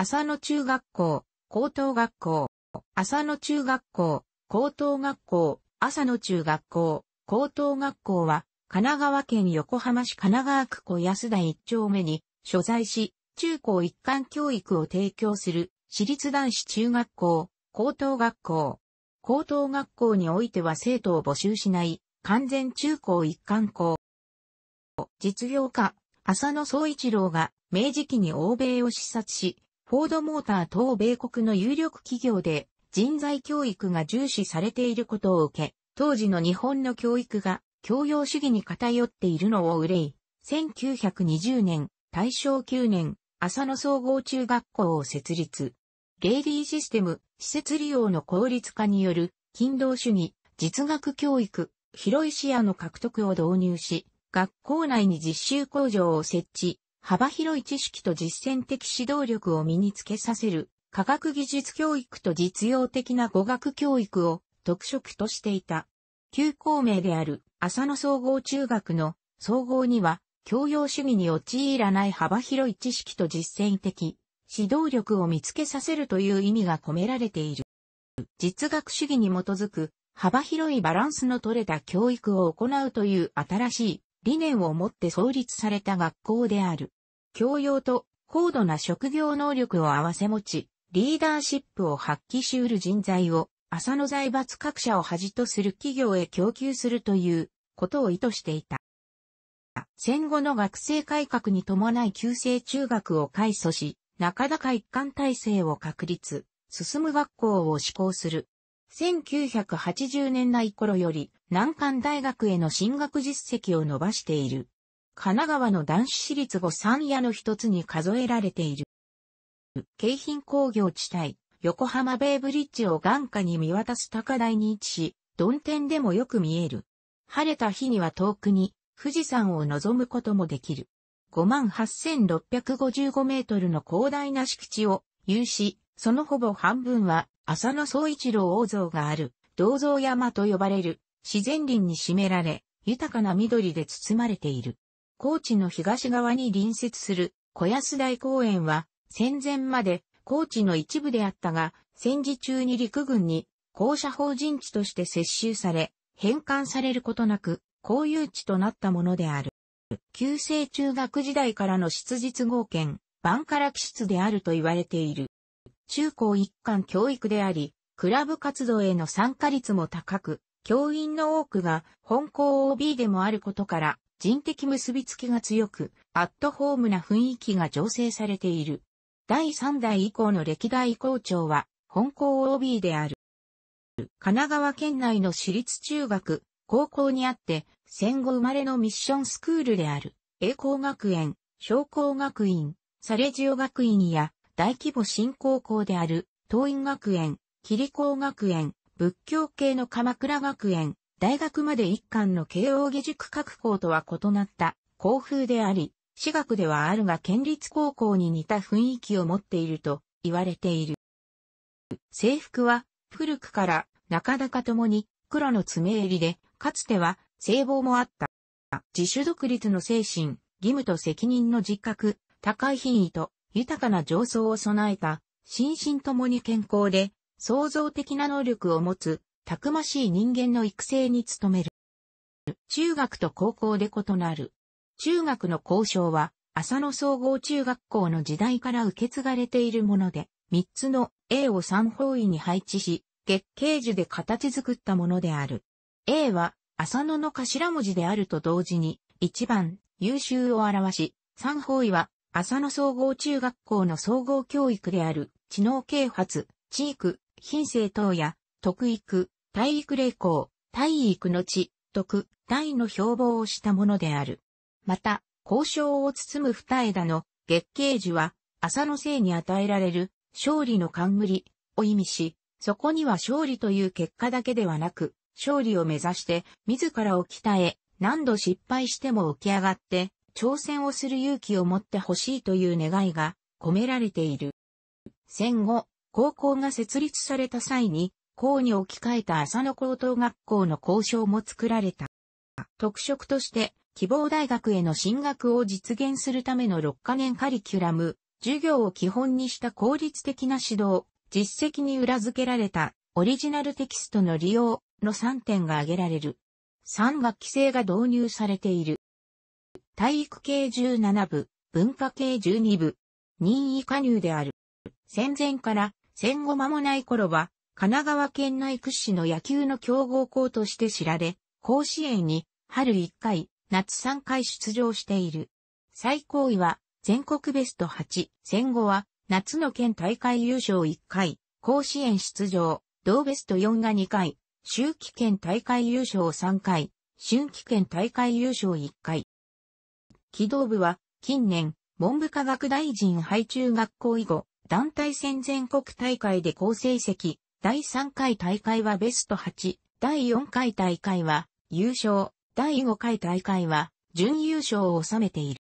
浅野中学校、高等学校、浅野中学校、高等学校、浅野中学校、高等学校は、神奈川県横浜市神奈川区小安田一丁目に、所在し、中高一貫教育を提供する、私立男子中学校、高等学校。高等学校においては生徒を募集しない、完全中高一貫校。実業家、浅野総一郎が、明治期に欧米を視察し、フォードモーター等米国の有力企業で人材教育が重視されていることを受け、当時の日本の教育が教養主義に偏っているのを憂い、1920年、大正9年、浅野総合中学校を設立。ゲイリーシステム、施設利用の効率化による、勤労主義、実学教育、広い視野の獲得を導入し、学校内に実習工場を設置、幅広い知識と実践的指導力を身につけさせる、科学技術教育と実用的な語学教育を特色としていた。旧校名である浅野総合中学の総合には、教養主義に陥らない幅広い知識と実践的指導力を見つけさせるという意味が込められている。実学主義に基づく幅広いバランスの取れた教育を行うという新しい理念を持って創立された学校である。教養と高度な職業能力を併せ持ち、リーダーシップを発揮し得る人材を、朝の財閥各社を恥とする企業へ供給するということを意図していた。戦後の学生改革に伴い旧制中学を改組し、中高一貫体制を確立、進む学校を施行する。1980年代頃より、難関大学への進学実績を伸ばしている。神奈川の男子私立後三夜の一つに数えられている。京浜工業地帯、横浜ベイブリッジを眼下に見渡す高台に位置し、鈍天でもよく見える。晴れた日には遠くに富士山を望むこともできる。58,655メートルの広大な敷地を有し、そのほぼ半分は浅野総一郎王像がある銅像山と呼ばれる自然林に占められ、豊かな緑で包まれている。高知の東側に隣接する小安台公園は戦前まで高知の一部であったが、戦時中に陸軍に校舎法人地として接収され、返還されることなく、公有地となったものである。旧制中学時代からの出実合憲、バンカラ気質であると言われている。中高一貫教育であり、クラブ活動への参加率も高く、教員の多くが本校 OB でもあることから、人的結びつきが強く、アットホームな雰囲気が醸成されている。第3代以降の歴代校長は、本校 OB である。神奈川県内の私立中学、高校にあって、戦後生まれのミッションスクールである、栄光学園、商工学院、サレジオ学院や、大規模新高校である、東院学園、霧光学園、仏教系の鎌倉学園、大学まで一貫の慶応義塾各校とは異なった校風であり、私学ではあるが県立高校に似た雰囲気を持っていると言われている。制服は古くからなかなかともに黒の爪襟で、かつては聖望もあった。自主独立の精神、義務と責任の実覚、高い品位と豊かな上層を備えた、心身ともに健康で、創造的な能力を持つたくましい人間の育成に努める。中学と高校で異なる。中学の校章は、浅野総合中学校の時代から受け継がれているもので、3つの A を3方位に配置し、月桂樹で形作ったものである。A は、浅野の頭文字であると同時に、1番、優秀を表し、3方位は、浅野総合中学校の総合教育である、知能啓発、地域、品性等や、特育、体育霊行、体育の地、徳、大の標榜をしたものである。また、交渉を包む二枝の月桂樹は、朝のせいに与えられる勝利の冠を意味し、そこには勝利という結果だけではなく、勝利を目指して自らを鍛え、何度失敗しても起き上がって、挑戦をする勇気を持ってほしいという願いが込められている。戦後、高校が設立された際に、校に置き換えた浅野高等学校の校章も作られた。特色として、希望大学への進学を実現するための6カ年カリキュラム、授業を基本にした効率的な指導、実績に裏付けられたオリジナルテキストの利用の3点が挙げられる。3学期制が導入されている。体育系17部、文化系12部、任意加入である。戦前から戦後間もない頃は神奈川県内屈指の野球の強豪校として知られ、甲子園に春1回、夏3回出場している。最高位は全国ベスト8、戦後は夏の県大会優勝1回、甲子園出場、同ベスト4が2回、秋季県大会優勝3回、春季県大会優勝1回。起動部は近年、文部科学大臣配中学校以後、団体戦全国大会で好成績、第3回大会はベスト8、第4回大会は優勝、第5回大会は準優勝を収めてい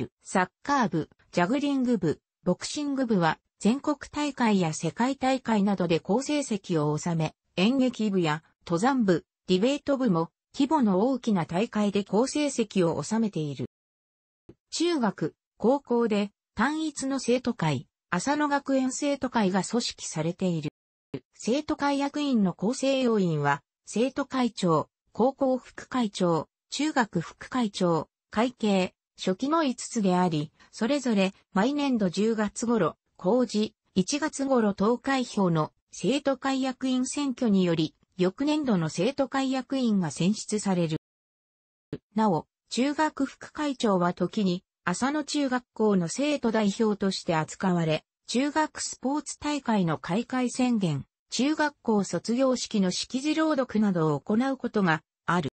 る。サッカー部、ジャグリング部、ボクシング部は全国大会や世界大会などで好成績を収め、演劇部や登山部、ディベート部も規模の大きな大会で好成績を収めている。中学、高校で単一の生徒会、浅野学園生徒会が組織されている。生徒会役員の構成要員は、生徒会長、高校副会長、中学副会長、会計、初期の5つであり、それぞれ毎年度10月頃、公示、1月頃投開票の生徒会役員選挙により、翌年度の生徒会役員が選出される。なお、中学副会長は時に、浅野中学校の生徒代表として扱われ、中学スポーツ大会の開会宣言、中学校卒業式の式辞朗読などを行うことがある。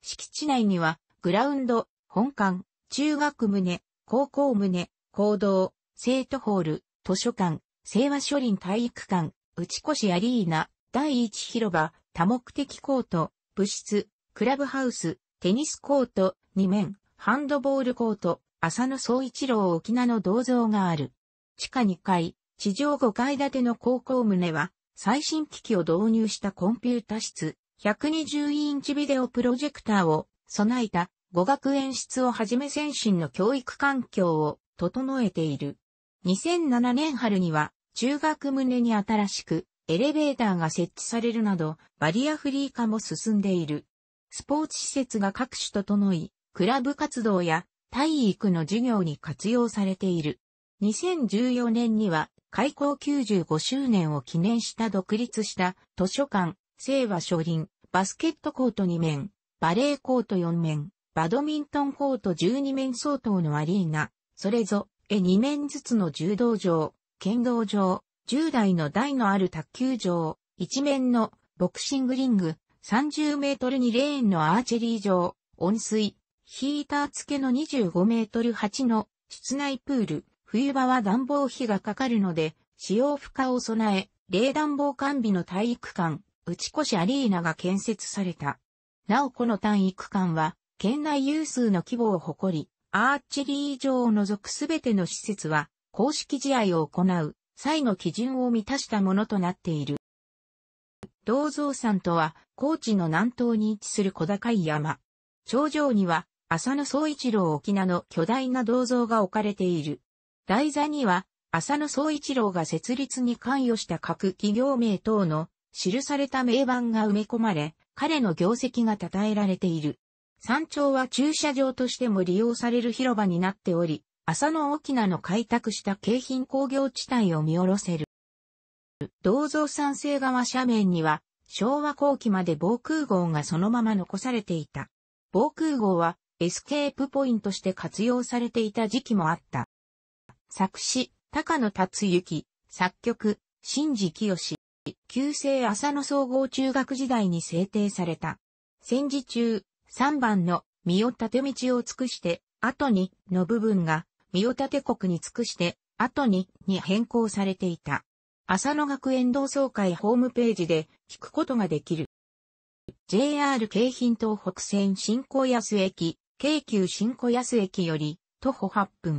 敷地内には、グラウンド、本館、中学棟、高校棟、行堂、生徒ホール、図書館、清和書林体育館、内越アリーナ、第一広場、多目的コート、部室、クラブハウス、テニスコート、2面、ハンドボールコート、浅野総一郎沖縄の銅像がある。地下2階、地上5階建ての高校棟は、最新機器を導入したコンピュータ室、120インチビデオプロジェクターを備えた語学演出をはじめ先進の教育環境を整えている。2007年春には中学棟に新しくエレベーターが設置されるなどバリアフリー化も進んでいる。スポーツ施設が各種整い、クラブ活動や体育の授業に活用されている。2014年には開校95周年を記念した独立した図書館、聖和書林、バスケットコート2面、バレーコート4面、バドミントンコート12面相当のアリーナ、それぞれ2面ずつの柔道場、剣道場、10台の台のある卓球場、1面のボクシングリング、30メートル2レーンのアーチェリー場、温水、ヒーター付けの25メートル8の室内プール、冬場は暖房費がかかるので、使用不可を備え、冷暖房完備の体育館、内ち越アリーナが建設された。なおこの体育館は、県内有数の規模を誇り、アーチリー場を除くすべての施設は、公式試合を行う、際の基準を満たしたものとなっている。銅像山とは、高知の南東に位置する小高い山。頂上には、浅野総一郎沖縄の巨大な銅像が置かれている。台座には、浅野総一郎が設立に関与した各企業名等の記された名盤が埋め込まれ、彼の業績が称えられている。山頂は駐車場としても利用される広場になっており、浅野沖縄の開拓した京浜工業地帯を見下ろせる。銅像山西側斜面には、昭和後期まで防空壕がそのまま残されていた。防空壕はエスケープポイントして活用されていた時期もあった。作詞、高野達之、作曲、新次清、旧制浅野総合中学時代に制定された。戦時中、3番の身を立て道を尽くして、後にの部分が身を立て国に尽くして、後にに変更されていた。浅野学園同窓会ホームページで聞くことができる。JR 京浜東北線新小安駅、京急新小安駅より徒歩8分。